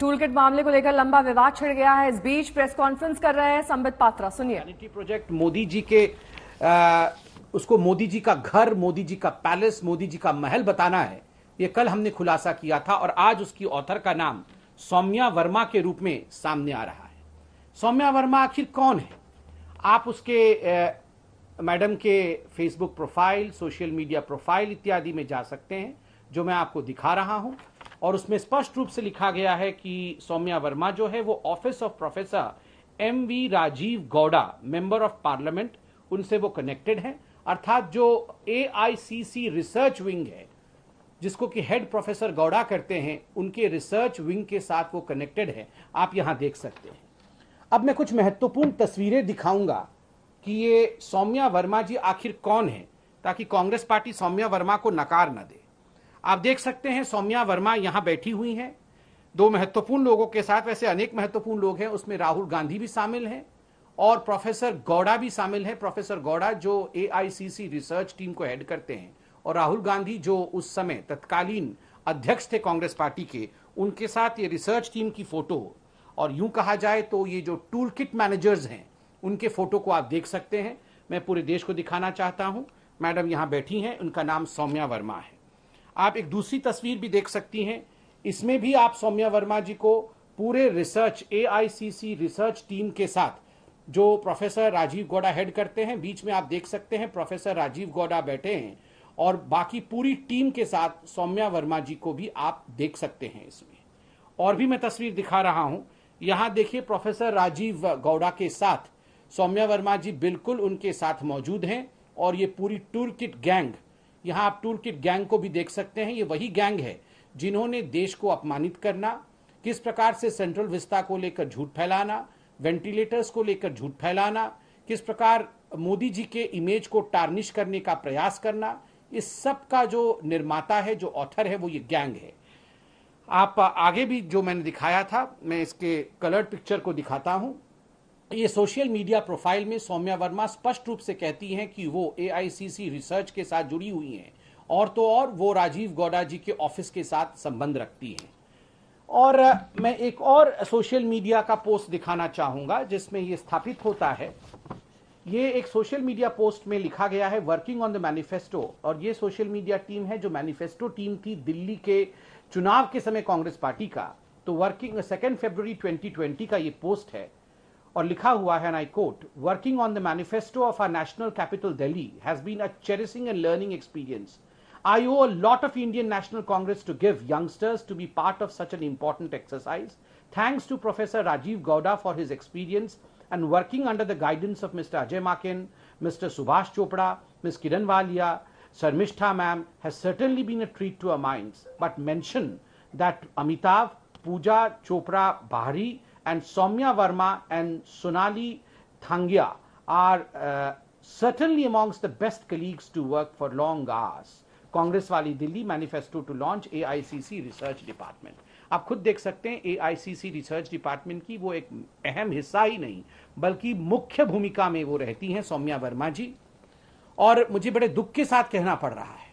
Tool kit मामले को लेकर लंबा विवाद छिड़ गया है इस बीच प्रेस कॉन्फ्रेंस कर रहे हैं संबित पात्रा सुनिए प्रोजेक्ट मोदी जी के आ, उसको मोदी जी का घर मोदी जी का पैलेस मोदी जी का महल बताना है ये कल हमने खुलासा किया था और आज उसकी ऑथर का नाम सौम्या वर्मा के रूप में सामने आ रहा है सौम्या वर्मा आखिर कौन है आप उसके आ, मैडम के Facebook profile social media profile इत्यादि में जा सकते हैं जो मैं आपको दिखा रहा हूं और उसमें स्पष्ट रूप से लिखा गया है कि सौम्या वर्मा जो है वो office of professor M V Rajeev Gowda member of parliament उनसे वो कनेक्टेड है अर्थात जो ए रिसर्च विंग है जिसको कि हेड प्रोफेसर गौड़ा करते हैं उनके रिसर्च विंग के साथ वो कनेक्टेड है आप यहां देख सकते हैं अब मैं कुछ महत्वपूर्ण तस्वीरें दिखाऊंगा कि ये सौम्या वर्मा जी आखिर कौन है ताकि कांग्रेस पार्टी सौम्या वर्मा को नकार न दे आप देख सकते हैं सौम्या वर्मा यहां बैठी हुई हैं दो महत्वपूर्ण लोगों के साथ वैसे अनेक महत्वपूर्ण लोग हैं उसमें राहुल गांधी भी शामिल हैं और प्रोफेसर गौड़ा भी शामिल है प्रोफेसर गौड़ा जो ए रिसर्च टीम को हेड करते हैं और राहुल गांधी जो उस समय तत्कालीन अध्यक्ष थे कांग्रेस पार्टी के उनके साथ ये रिसर्च टीम की फोटो और यूं कहा जाए तो ये जो टूल किट मैनेजर्स हैं उनके फोटो को आप देख सकते हैं मैं पूरे देश को दिखाना चाहता हूं मैडम यहां बैठी हैं उनका नाम सौम्या वर्मा है आप एक दूसरी तस्वीर भी देख सकती हैं इसमें भी आप सौम्या वर्मा जी को पूरे रिसर्च ए रिसर्च टीम के साथ जो प्रोफेसर राजीव गौडा हेड करते हैं बीच में आप देख सकते हैं प्रोफेसर राजीव गौडा बैठे हैं और बाकी पूरी टीम के साथ सौम्या वर्मा जी को भी आप देख सकते हैं इसमें और भी मैं तस्वीर दिखा रहा हूं यहां देखिए प्रोफेसर राजीव गौड़ा के साथ सौम्या वर्मा जी बिल्कुल उनके साथ मौजूद हैं और ये पूरी टूर किट गैंग यहाँ आप टूल किट गैंग को भी देख सकते हैं ये वही गैंग है जिन्होंने देश को अपमानित करना किस प्रकार से सेंट्रल विस्ता को लेकर झूठ फैलाना वेंटिलेटर्स को लेकर झूठ फैलाना किस प्रकार मोदी जी के इमेज को टार्निश करने का प्रयास करना इस सब का जो निर्माता है जो ऑथर है वो ये गैंग है आप आगे भी जो मैंने दिखाया था मैं इसके कलर्ड पिक्चर को दिखाता हूं ये सोशल मीडिया प्रोफाइल में सौम्या वर्मा स्पष्ट रूप से कहती हैं कि वो एआईसीसी रिसर्च के साथ जुड़ी हुई हैं और तो और वो राजीव गौडा जी के ऑफिस के साथ संबंध रखती हैं और मैं एक और सोशल मीडिया का पोस्ट दिखाना चाहूँगा जिसमें ये स्थापित होता है ये एक सोशल मीडिया पोस्ट में लिखा गया है वर्किंग ऑन द मैनिफेस्टो और ये सोशल मीडिया टीम है जो मैनिफेस्टो टीम थी दिल्ली के चुनाव के समय कांग्रेस पार्टी का तो वर्किंग सेकेंड फेब्रुवरी 2020 का ये पोस्ट है Or लिखा हुआ है and I quote working on the manifesto of our national capital Delhi has been a cherishing and learning I owe a lot of Indian National Congress to give youngsters to be part of such an important exercise. Thanks to Professor Rajiv Gowda for his experience and working under the guidance of Mr. Ajay Makin, Mr. Subhash Chopra, Miss Kiran Sir Sarmishtha ma'am has certainly been a treat to our minds. But mention that Amitav, Pooja, Chopra, Bari." and Somya Verma and Sonali Thangia are uh, certainly amongst the best colleagues to work for long hours. Congress वाली Delhi manifesto to launch AICC research department आप खुद देख सकते हैं AICC research department की वो एक अहम हिस्सा ही नहीं बल्कि मुख्य भूमिका में वो रहती हैं सौम्या वर्मा जी और मुझे बड़े दुख के साथ कहना पड़ रहा है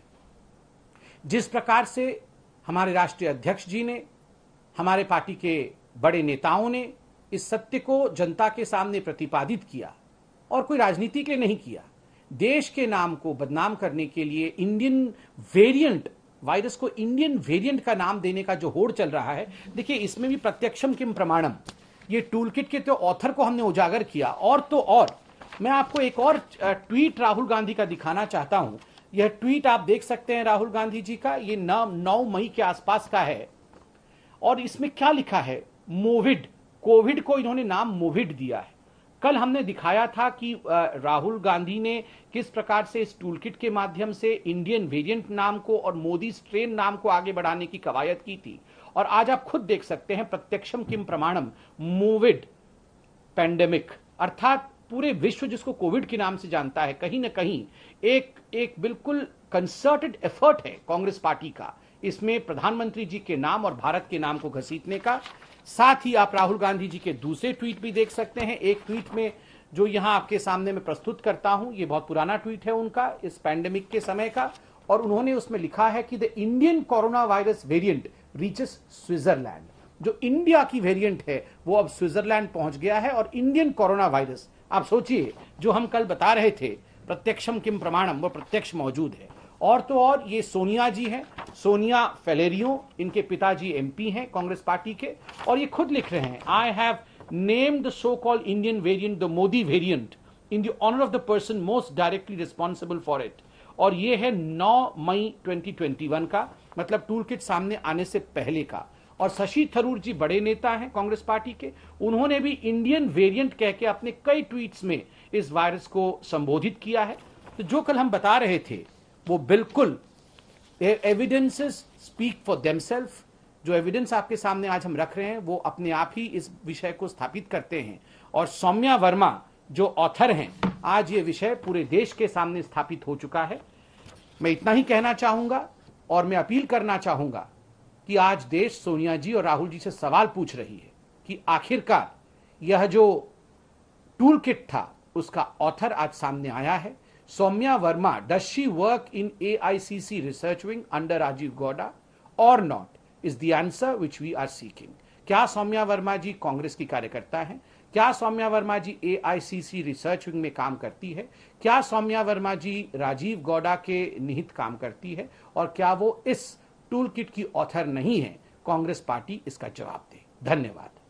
जिस प्रकार से हमारे राष्ट्रीय अध्यक्ष जी ने हमारे पार्टी के बड़े नेताओं ने इस सत्य को जनता के सामने प्रतिपादित किया और कोई राजनीति के लिए नहीं किया देश के नाम को बदनाम करने के लिए इंडियन वेरिएंट वायरस को इंडियन वेरिएंट का नाम देने का जो होड़ चल रहा है देखिए इसमें भी प्रत्यक्षम किम प्रमाणम ये टूलकिट के तो ऑथर को हमने उजागर किया और तो और मैं आपको एक और ट्वीट राहुल गांधी का दिखाना चाहता हूं यह ट्वीट आप देख सकते हैं राहुल गांधी जी का ये नौ मई के आसपास का है और इसमें क्या लिखा है मोविड कोविड को इन्होंने नाम मोविड दिया है कल हमने दिखाया था कि राहुल गांधी ने किस प्रकार से इस टूल के माध्यम से इंडियन वेरिएंट नाम को और मोदी स्ट्रेन नाम को आगे बढ़ाने की कवायद की थी और आज आप खुद देख सकते हैं प्रत्यक्षम किम प्रमाणम मोविड पैंडेमिक अर्थात पूरे विश्व जिसको कोविड के नाम से जानता है कहीं ना कहीं एक एक बिल्कुल कंसर्टेड एफर्ट है कांग्रेस पार्टी का इसमें प्रधानमंत्री जी के नाम और भारत के नाम को घसीटने का साथ ही आप राहुल गांधी जी के दूसरे ट्वीट भी देख सकते हैं एक ट्वीट में जो यहां आपके सामने मैं प्रस्तुत करता हूं ये बहुत पुराना ट्वीट है उनका इस पैंडेमिक के समय का और उन्होंने उसमें लिखा है कि the Indian corona virus variant reaches Switzerland जो इंडिया की वेरिएंट है वो अब स्विट्जरलैंड पहुंच गया है और इंडियन कोरोना वायरस आप सोचिए जो हम कल बता रहे थे प्रत्यक्षम किम प्रमाणम वो प्रत्यक्ष मौजूद है और तो और ये सोनिया जी हैं सोनिया फेलेरियो इनके पिताजी एमपी हैं कांग्रेस पार्टी के और ये खुद लिख रहे हैं I have named so call Indian variant the Modi variant in the honour of the person most directly responsible for it और ये है 9 मई 2021 का मतलब टूल किट सामने आने से पहले का और शशि थरूर जी बड़े नेता हैं कांग्रेस पार्टी के उन्होंने भी इंडियन वेरिएंट कह के अपने कई ट्वीट्स में इस वायरस को संबोधित किया है तो जो कल हम बता रहे थे वो बिल्कुल एविडेंसेस स्पीक फॉर देमसेल्फ जो एविडेंस आपके सामने आज हम रख रहे हैं वो अपने आप ही इस विषय को स्थापित करते हैं और सौम्या वर्मा जो ऑथर हैं आज ये विषय पूरे देश के सामने स्थापित हो चुका है मैं इतना ही कहना चाहूंगा और मैं अपील करना चाहूंगा कि आज देश सोनिया जी और राहुल जी से सवाल पूछ रही है कि आखिरकार यह जो टूल किट था उसका ऑथर आज सामने आया है she Verma, does she work in AICC research wing under Rajiv Gowda or not? Is the answer which we are seeking. क्या सौम्या वर्मा जी कांग्रेस की कार्यकर्ता हैं क्या सौम्या वर्मा जी सी रिसर्च विंग में काम करती है क्या सौम्या वर्मा जी राजीव गौडा के निहित काम करती है और क्या वो इस टूल किट की ऑथर नहीं है कांग्रेस पार्टी इसका जवाब दे धन्यवाद